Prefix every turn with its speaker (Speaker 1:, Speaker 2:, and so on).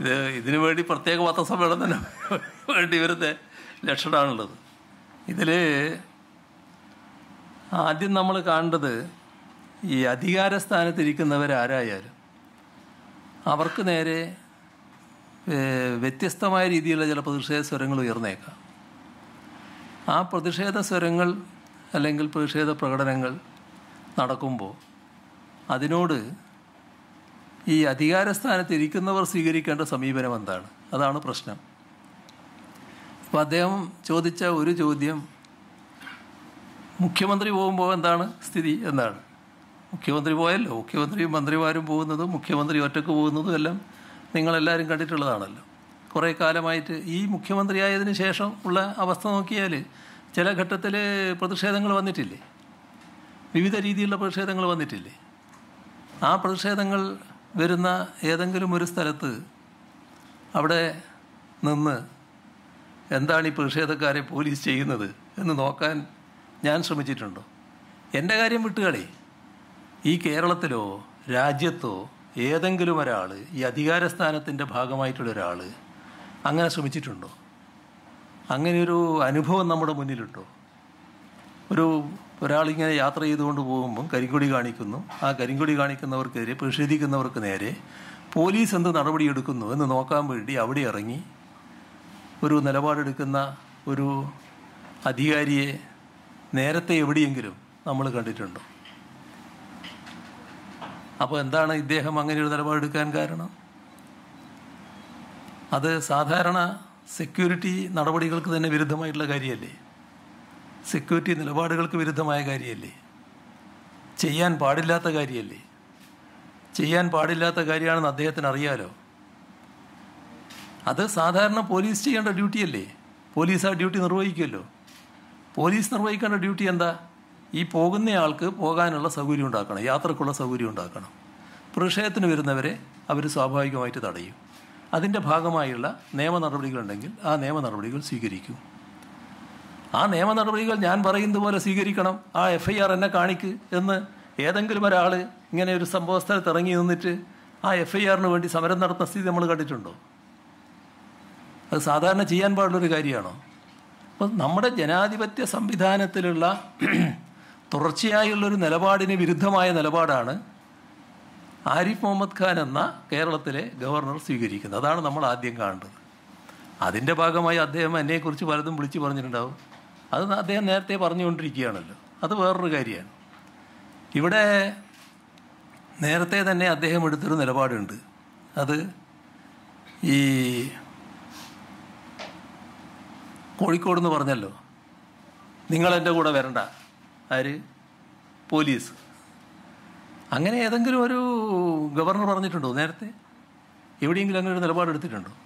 Speaker 1: ഇത് ഇതിനു വേണ്ടി പ്രത്യേക പത്രസമ്മേളനം തന്നെ വേണ്ടി വരുന്ന ലക്ഷണമാണുള്ളത് ഇതിൽ ആദ്യം നമ്മൾ കാണേണ്ടത് ഈ അധികാര സ്ഥാനത്തിരിക്കുന്നവരാരായാലും അവർക്ക് നേരെ വ്യത്യസ്തമായ രീതിയിലുള്ള ചില പ്രതിഷേധ സ്വരങ്ങൾ ഉയർന്നേക്കാം ആ പ്രതിഷേധ സ്വരങ്ങൾ അല്ലെങ്കിൽ പ്രതിഷേധ പ്രകടനങ്ങൾ നടക്കുമ്പോൾ അതിനോട് ഈ അധികാരസ്ഥാനത്ത് ഇരിക്കുന്നവർ സ്വീകരിക്കേണ്ട സമീപനം എന്താണ് അതാണ് പ്രശ്നം അപ്പം അദ്ദേഹം ചോദിച്ച ഒരു ചോദ്യം മുഖ്യമന്ത്രി പോകുമ്പോൾ എന്താണ് സ്ഥിതി എന്നാണ് മുഖ്യമന്ത്രി പോയല്ലോ മുഖ്യമന്ത്രിയും മന്ത്രിമാരും പോകുന്നതും മുഖ്യമന്ത്രി ഒറ്റക്ക് പോകുന്നതും എല്ലാം നിങ്ങളെല്ലാവരും കണ്ടിട്ടുള്ളതാണല്ലോ കുറേ കാലമായിട്ട് ഈ മുഖ്യമന്ത്രിയായതിനു ശേഷം ഉള്ള അവസ്ഥ നോക്കിയാൽ ചില ഘട്ടത്തിൽ പ്രതിഷേധങ്ങൾ വന്നിട്ടില്ലേ വിവിധ രീതിയിലുള്ള പ്രതിഷേധങ്ങൾ വന്നിട്ടില്ലേ ആ പ്രതിഷേധങ്ങൾ വരുന്ന ഏതെങ്കിലും ഒരു സ്ഥലത്ത് അവിടെ നിന്ന് എന്താണ് ഈ പ്രതിഷേധക്കാരെ പോലീസ് ചെയ്യുന്നത് എന്ന് നോക്കാൻ ഞാൻ ശ്രമിച്ചിട്ടുണ്ടോ എൻ്റെ കാര്യം വിട്ടുകളി ഈ കേരളത്തിലോ രാജ്യത്തോ ഏതെങ്കിലും ഒരാൾ ഈ അധികാരസ്ഥാനത്തിൻ്റെ ഭാഗമായിട്ടുള്ള ഒരാൾ അങ്ങനെ ശ്രമിച്ചിട്ടുണ്ടോ അങ്ങനെയൊരു അനുഭവം നമ്മുടെ മുന്നിലുണ്ടോ ഒരു ഒരാളിങ്ങനെ യാത്ര ചെയ്തുകൊണ്ട് പോകുമ്പം കരിങ്കൊടി കാണിക്കുന്നു ആ കരിങ്കൊടി കാണിക്കുന്നവർക്കെതിരെ പ്രതിഷേധിക്കുന്നവർക്ക് നേരെ പോലീസ് എന്ത് നടപടിയെടുക്കുന്നു എന്ന് നോക്കാൻ വേണ്ടി അവിടെ ഇറങ്ങി ഒരു നിലപാടെടുക്കുന്ന ഒരു അധികാരിയെ നേരത്തെ എവിടെയെങ്കിലും നമ്മൾ കണ്ടിട്ടുണ്ടോ അപ്പോൾ എന്താണ് ഇദ്ദേഹം അങ്ങനെ ഒരു നിലപാടെടുക്കാൻ കാരണം അത് സാധാരണ സെക്യൂരിറ്റി നടപടികൾക്ക് തന്നെ വിരുദ്ധമായിട്ടുള്ള കാര്യമല്ലേ സെക്യൂരിറ്റി നിലപാടുകൾക്ക് വിരുദ്ധമായ കാര്യമല്ലേ ചെയ്യാൻ പാടില്ലാത്ത കാര്യമല്ലേ ചെയ്യാൻ പാടില്ലാത്ത കാര്യമാണെന്ന് അദ്ദേഹത്തിന് അറിയാലോ അത് സാധാരണ പോലീസ് ചെയ്യേണ്ട ഡ്യൂട്ടിയല്ലേ പോലീസ് ആ ഡ്യൂട്ടി നിർവഹിക്കുമല്ലോ പോലീസ് നിർവഹിക്കേണ്ട ഡ്യൂട്ടി എന്താ ഈ പോകുന്നയാൾക്ക് പോകാനുള്ള സൗകര്യം ഉണ്ടാക്കണം യാത്രക്കുള്ള സൗകര്യം ഉണ്ടാക്കണം പ്രതിഷേധത്തിന് വരുന്നവരെ അവർ സ്വാഭാവികമായിട്ട് തടയും അതിൻ്റെ ഭാഗമായുള്ള നിയമ നടപടികളുണ്ടെങ്കിൽ ആ നിയമ നടപടികൾ സ്വീകരിക്കും ആ നിയമ നടപടികൾ ഞാൻ പറയുന്നത് പോലെ സ്വീകരിക്കണം ആ എഫ് ഐ ആർ എന്നെ കാണിക്ക് എന്ന് ഏതെങ്കിലും ഒരാൾ ഇങ്ങനെ ഒരു സംഭവ സ്ഥലത്ത് ഇറങ്ങി നിന്നിട്ട് ആ എഫ് ഐ ആറിന് വേണ്ടി സമരം നടത്തുന്ന സ്ഥിതി നമ്മൾ കണ്ടിട്ടുണ്ടോ അത് സാധാരണ ചെയ്യാൻ പാടുള്ളൊരു കാര്യമാണോ അപ്പം നമ്മുടെ ജനാധിപത്യ സംവിധാനത്തിലുള്ള തുടർച്ചയായുള്ളൊരു നിലപാടിന് വിരുദ്ധമായ നിലപാടാണ് ആരിഫ് മുഹമ്മദ് ഖാൻ എന്ന കേരളത്തിലെ ഗവർണർ സ്വീകരിക്കുന്നത് അതാണ് നമ്മൾ ആദ്യം കാണേണ്ടത് അതിൻ്റെ ഭാഗമായി അദ്ദേഹം എന്നെക്കുറിച്ച് പലതും വിളിച്ചു പറഞ്ഞിട്ടുണ്ടാവും അത് അദ്ദേഹം നേരത്തെ പറഞ്ഞുകൊണ്ടിരിക്കുകയാണല്ലോ അത് വേറൊരു കാര്യമാണ് ഇവിടെ നേരത്തെ തന്നെ അദ്ദേഹം എടുത്തൊരു നിലപാടുണ്ട് അത് ഈ കോഴിക്കോട് എന്ന് പറഞ്ഞല്ലോ നിങ്ങൾ എൻ്റെ കൂടെ വരണ്ട ആര് പോലീസ് അങ്ങനെ ഏതെങ്കിലും ഒരു ഗവർണർ പറഞ്ഞിട്ടുണ്ടോ നേരത്തെ എവിടെയെങ്കിലും അങ്ങനെ ഒരു നിലപാടെടുത്തിട്ടുണ്ടോ